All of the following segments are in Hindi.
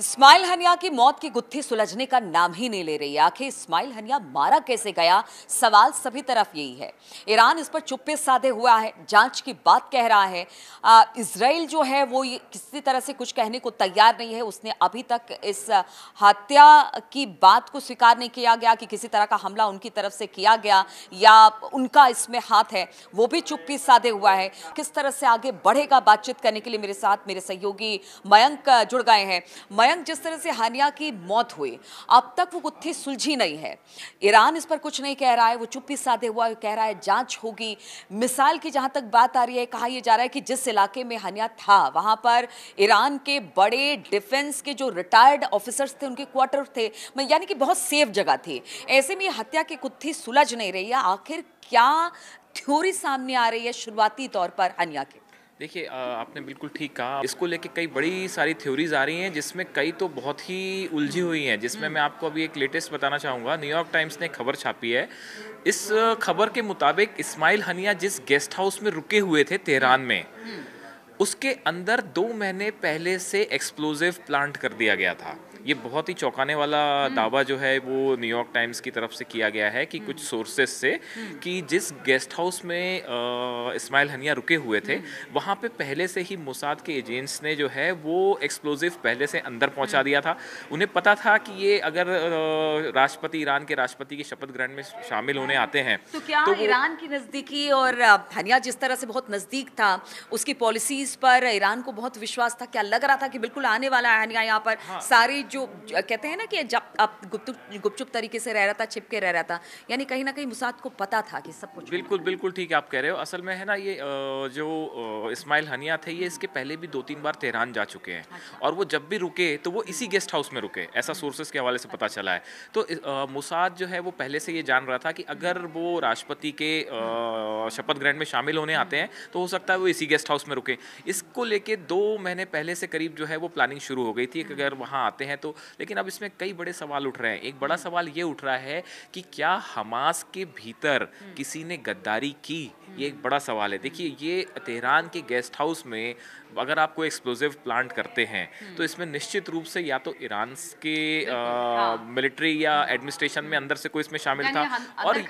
इस्माइल हनिया की मौत की गुत्थी सुलझने का नाम ही नहीं ले रही आखिर इस्माइल हनिया मारा कैसे गया सवाल सभी तरफ यही है ईरान इस पर चुप्पे साधे हुआ है जांच की बात कह रहा है इसराइल जो है वो किसी तरह से कुछ कहने को तैयार नहीं है उसने अभी तक इस हत्या की बात को स्वीकार नहीं किया गया कि किसी तरह का हमला उनकी तरफ से किया गया या उनका इसमें हाथ है वो भी चुप्पी साधे हुआ है किस तरह से आगे बढ़ेगा बातचीत करने के लिए मेरे साथ मेरे सहयोगी मयंक जुड़ गए हैं मयंक जिस तरह से हानिया की मौत हुई अब तक वो गुत्थी सुलझी नहीं है ईरान इस पर कुछ नहीं कह रहा है वो चुप्पी साधे हुआ कह रहा है जांच होगी मिसाल की जहां तक बात आ रही है कहा यह जा रहा है कि जिस इलाके में हानिया था वहां पर ईरान के बड़े डिफेंस के जो रिटायर्ड ऑफिसर्स थे उनके क्वार्टर थे यानी कि बहुत सेफ जगह थी ऐसे में हत्या की गुत्थी सुलझ नहीं रही है आखिर क्या थ्योरी सामने आ रही है शुरुआती तौर पर हनिया की देखिए आपने बिल्कुल ठीक कहा इसको लेके कई बड़ी सारी थ्योरीज आ रही हैं जिसमें कई तो बहुत ही उलझी हुई हैं जिसमें मैं हम्म। आपको अभी एक लेटेस्ट बताना चाहूँगा न्यूयॉर्क टाइम्स ने खबर छापी है इस खबर के मुताबिक इस्माइल हनिया जिस गेस्ट हाउस में रुके हुए थे तेहरान में हम्म। उसके अंदर दो महीने पहले से एक्सप्लोजिव प्लांट कर दिया गया था ये बहुत ही चौंकाने वाला हम्म। दावा जो है वो न्यूयॉर्क टाइम्स की तरफ से किया गया है कि हम्म। कुछ सोर्सेस से हम्म। कि जिस गेस्ट हाउस में इस्माइल हनिया रुके हुए थे वहाँ पे पहले से ही मुसाद के एजेंट्स ने जो है वो एक्सप्लोजिव पहले से अंदर पहुँचा दिया था उन्हें पता था कि ये अगर राष्ट्रपति ईरान के राष्ट्रपति के शपथ ग्रहण में शामिल होने हाँ। आते हैं तो क्या तो ईरान की नज़दीकी और हनिया जिस तरह से बहुत नज़दीक था उसकी पॉलिसीज चीज़ पर ईरान को बहुत विश्वास था क्या लग रहा था कि बिल्कुल आने वाला है यहाँ पर हाँ। सारी जो कहते हैं ना कि जब आप गुप्त गुपचुप तरीके से रह रहा था छिपके रह रहा था यानी कहीं ना कहीं मुसाद को पता था कि सब कुछ बिल्कुल बिल्कुल ठीक है आप कह रहे हो असल में है ना ये जो इसमाइल हनिया थे ये इसके पहले भी दो तीन बार तेहरान जा चुके हैं अच्छा। और वो जब भी रुके तो वो इसी गेस्ट हाउस में रुके ऐसा हम्म। सोर्सेस के हवाले से पता अच्छा। चला है तो मुसाद जो है वो पहले से ये जान रहा था कि हम्म। अगर वो राष्ट्रपति के हम्म। शपथ ग्रहण में शामिल होने आते हैं तो हो सकता है वो इसी गेस्ट हाउस में रुके इसको लेके दो महीने पहले से करीब जो है वो प्लानिंग शुरू हो गई थी कि अगर वहाँ आते हैं तो लेकिन अब इसमें कई बड़े सवाल उठ रहे हैं एक बड़ा सवाल ये उठ रहा है कि क्या हमास के भीतर हम्म। किसी ने गद्दारी की ये एक बड़ा सवाल है देखिए ये तेहरान के गेस्ट हाउस में अगर आप कोई एक्सप्लोजिव प्लांट करते हैं हम्म। तो इसमें निश्चित रूप से या तो ईरान के मिलिट्री हाँ। या एडमिनिस्ट्रेशन में अंदर से कोई इसमें शामिल था और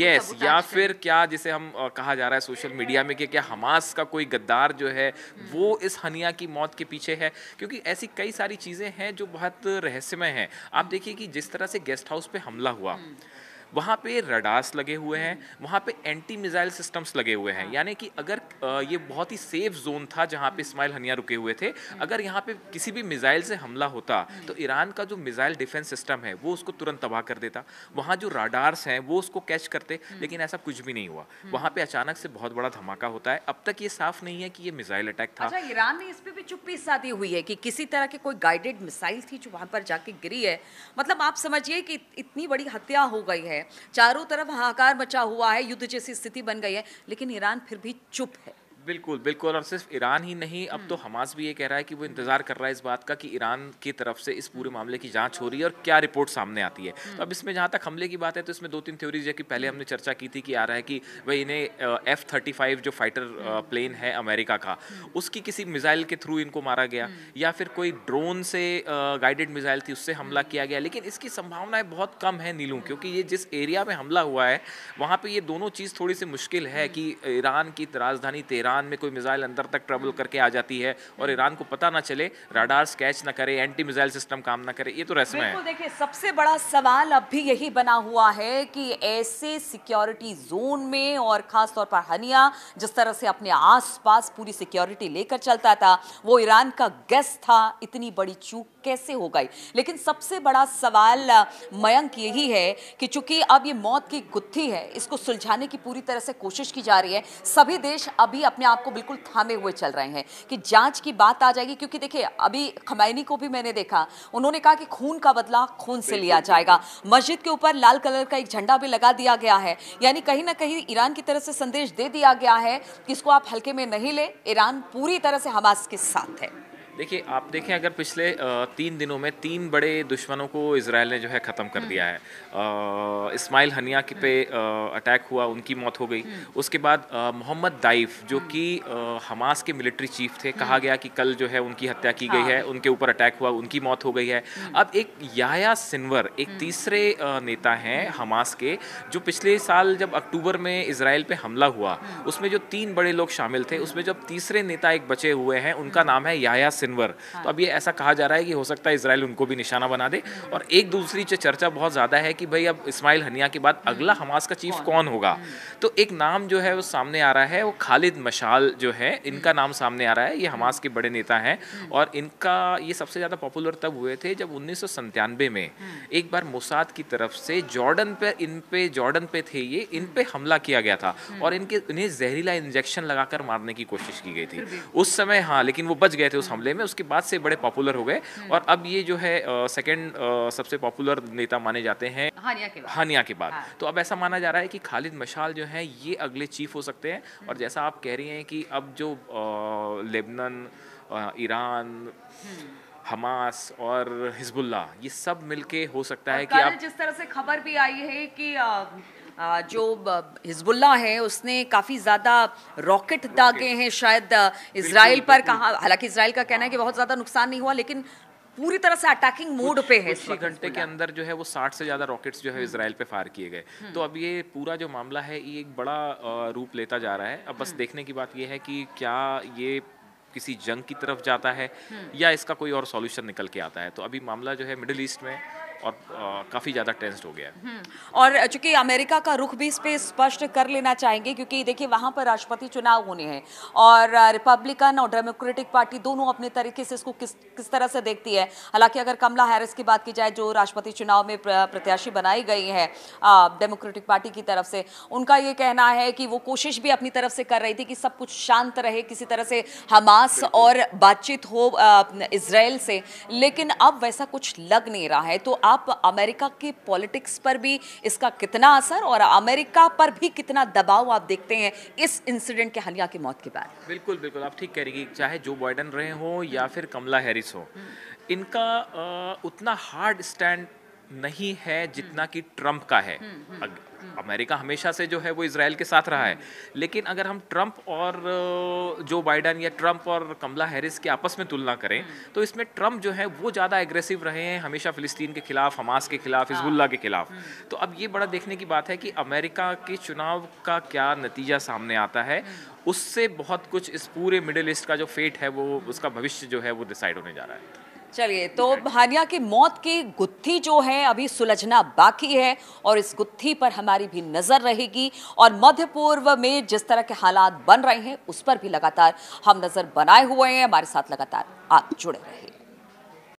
यस या फिर क्या जिसे हम कहा जा रहा है सोशल मीडिया में कि क्या हमास का कोई गद्दार जो है हम्म। वो इस हनिया की मौत के पीछे है क्योंकि ऐसी कई सारी चीज़ें हैं जो बहुत रहस्यमय हैं आप देखिए कि जिस तरह से गेस्ट हाउस पे हमला हुआ हम्म। वहाँ पे रडास लगे हुए हैं वहाँ पे एंटी मिसाइल सिस्टम्स लगे हुए हैं यानी कि अगर ये बहुत ही सेफ जोन था जहाँ पे इस्माइल हनिया रुके हुए थे अगर यहाँ पे किसी भी मिसाइल से हमला होता तो ईरान का जो मिसाइल डिफेंस सिस्टम है वो उसको तुरंत तबाह कर देता वहाँ जो राडार्स हैं वो उसको कैच करते लेकिन ऐसा कुछ भी नहीं हुआ वहाँ पे अचानक से बहुत बड़ा धमाका होता है अब तक ये साफ नहीं है कि ये मिजाइल अटैक था अच्छा, ईरान ने इस पर भी चुप्पी शादी हुई है कि किसी तरह की कोई गाइडेड मिसाइल थी जो वहाँ पर जाके गिरी है मतलब आप समझिए कि इतनी बड़ी हत्या हो गई है है चारों तरफ हाहाकार मचा हुआ है युद्ध जैसी स्थिति बन गई है लेकिन ईरान फिर भी चुप है बिल्कुल बिल्कुल और सिर्फ ईरान ही नहीं अब तो हम्म। हमास भी ये कह रहा है कि वो इंतजार कर रहा है इस बात का कि ईरान की तरफ से इस पूरे हम्म। मामले की जांच हो रही है और क्या रिपोर्ट सामने आती है हम्म। तो अब इसमें जहाँ तक हमले की बात है तो इसमें दो तीन थ्योरीज है कि पहले हमने चर्चा की थी कि आ रहा है कि भाई इन्हें एफ थर्टी फाइव जो फाइटर प्लेन है अमेरिका का उसकी किसी मिज़ाइल के थ्रू इनको मारा गया या फिर कोई ड्रोन से गाइडेड मिज़ाइल थी उससे हमला किया गया लेकिन इसकी संभावनाएं बहुत कम है नीलू क्योंकि ये जिस एरिया में हमला हुआ है वहाँ पर ये दोनों चीज़ थोड़ी सी मुश्किल है कि ईरान की राजधानी तेहरान ईरान में कोई मिसाइल अंदर तक ट्रेवल करके आ जाती है और ईरान को पता ना चले राडार स्केच ना करे एंटी मिसाइल सिस्टम काम ना करे ये तो रस्म है देखिए सबसे बड़ा सवाल अब भी यही बना हुआ है कि ऐसे सिक्योरिटी जोन में और खासतौर पर हनिया जिस तरह से अपने आस पूरी सिक्योरिटी लेकर चलता था वो ईरान का गैस था इतनी बड़ी चूक कैसे हो गई लेकिन सबसे बड़ा सवाल मयंक यही है कि चूंकि अब ये मौत की गुत्थी है इसको सुलझाने की पूरी तरह से कोशिश की जा रही है सभी देश अभी अपने आप को बिल्कुल थामे हुए चल रहे हैं कि जांच की बात आ जाएगी क्योंकि देखिए अभी खमैनी को भी मैंने देखा उन्होंने कहा कि खून का बदला खून से लिया जाएगा मस्जिद के ऊपर लाल कलर का एक झंडा भी लगा दिया गया है यानी कहीं ना कहीं ईरान की तरफ से संदेश दे दिया गया है कि इसको आप हल्के में नहीं ले ईरान पूरी तरह से हमास के साथ है देखिए आप देखें अगर पिछले तीन दिनों में तीन बड़े दुश्मनों को इसराइल ने जो है ख़त्म कर हम्म। दिया है इस्माइल हनिया के पे हम्म। अटैक हुआ उनकी मौत हो गई हम्म। उसके बाद मोहम्मद दाइफ जो कि हमास के मिलिट्री चीफ थे कहा गया कि कल जो है उनकी हत्या की गई है हाँ। उनके ऊपर अटैक हुआ उनकी मौत हो गई है अब एक याया सिनवर एक तीसरे नेता हैं हमास के जो पिछले साल जब अक्टूबर में इसराइल पर हमला हुआ उसमें जो तीन बड़े लोग शामिल थे उसमें जब तीसरे नेता एक बचे हुए हैं उनका नाम है याया सिनवर हाँ। तो अब ये ऐसा कहा जा रहा है कि हो सकता है इसराइल उनको भी निशाना बना दे और एक दूसरी चर्चा बहुत ज़्यादा है कि भाई अब इसमाइल हनिया के बाद अगला हम्म। हमास का चीफ कौन होगा हम्म। तो एक नाम जो है वो सामने आ रहा है वो खालिद मशाल जो है इनका नाम सामने आ रहा है ये हमास के बड़े नेता हैं हम्म। और इनका ये सबसे ज़्यादा पॉपुलर तब हुए थे जब उन्नीस में एक बार मुसाद की तरफ से जॉर्डन पे इन पे जॉर्डन पे थे ये इन पे हमला किया गया था और इनके इन्हें जहरीला इंजेक्शन लगाकर मारने की कोशिश की गई थी उस समय हाँ लेकिन वो बच गए थे उस हमले में उसके बाद से बड़े पॉपुलर हो गए हम्म। और अब ये जो है सेकेंड सबसे पॉपुलर नेता माने जाते हैं हानिया के बाद हाँ। तो अब ऐसा माना जा रहा है कि खालिद मशाल जो है ये अगले चीफ हो सकते हैं हम्म। और जैसा आप कह रही हैं कि अब जो लेबनन ईरान हम्म। हमास और हिजबुल्ला ये सब मिलके हो सकता है कि आप जिस तरह से खबर भी आई है कि जो हिजबुल्ला है उसने काफ़ी ज़्यादा रॉकेट दागे हैं शायद इसराइल पर कहा हालांकि इसराइल का कहना है कि बहुत ज़्यादा नुकसान नहीं हुआ लेकिन पूरी तरह से अटैकिंग मोड पे है छह घंटे के अंदर जो है वो साठ से ज़्यादा रॉकेट्स जो है हम्म। इसराइल पे फायर किए गए हम्म। तो अब ये पूरा जो मामला है ये एक बड़ा रूप लेता जा रहा है अब बस हम्म। देखने की बात ये है कि क्या ये किसी जंग की तरफ जाता है या इसका कोई और सॉल्यूशन निकल के आता है तो अभी मामला जो है मिडिल ईस्ट में और काफ़ी ज़्यादा टेंस्ड हो गया है हम्म, और चूंकि अमेरिका का रुख भी इस पर स्पष्ट कर लेना चाहेंगे क्योंकि देखिए वहां पर राष्ट्रपति चुनाव होने हैं और रिपब्लिकन और डेमोक्रेटिक पार्टी दोनों अपने तरीके से इसको किस किस तरह से देखती है हालांकि अगर कमला हैरिस की बात की जाए जो राष्ट्रपति चुनाव में प्रत्याशी बनाई गई है डेमोक्रेटिक पार्टी की तरफ से उनका ये कहना है कि वो कोशिश भी अपनी तरफ से कर रही थी कि सब कुछ शांत रहे किसी तरह से हमास और बातचीत हो इसराइल से लेकिन अब वैसा कुछ लग नहीं रहा है तो आप आप अमेरिका के पॉलिटिक्स पर भी इसका कितना असर और अमेरिका पर भी कितना दबाव आप देखते हैं इस इंसिडेंट के हनिया की मौत के बाद बिल्कुल बिल्कुल आप ठीक कह रही चाहे जो बाइडन रहे हो या फिर कमला हैरिस हो हम्म। इनका उतना हार्ड स्टैंड नहीं है जितना कि ट्रंप का है अमेरिका हमेशा से जो है वो इसराइल के साथ रहा है लेकिन अगर हम ट्रंप और जो बाइडन या ट्रंप और कमला हैरिस के आपस में तुलना करें तो इसमें ट्रंप जो है वो ज़्यादा एग्रेसिव रहे हैं हमेशा फ़िलिस्तीन के खिलाफ हमास के खिलाफ हिजबुल्ला के खिलाफ हाँ। हम्म। तो अब ये बड़ा देखने की बात है कि अमेरिका के चुनाव का क्या नतीजा सामने आता है हम्म। उससे बहुत कुछ इस पूरे मिडिल ईस्ट का जो फेट है वो उसका भविष्य जो है वो डिसाइड होने जा रहा है चलिए तो हानिया की मौत की गुत्थी जो है अभी सुलझना बाकी है और इस गुत्थी पर हमारी भी नजर रहेगी और मध्य पूर्व में जिस तरह के हालात बन रहे हैं उस पर भी लगातार हम नजर बनाए हुए हैं हमारे साथ लगातार आप जुड़े रहेंगे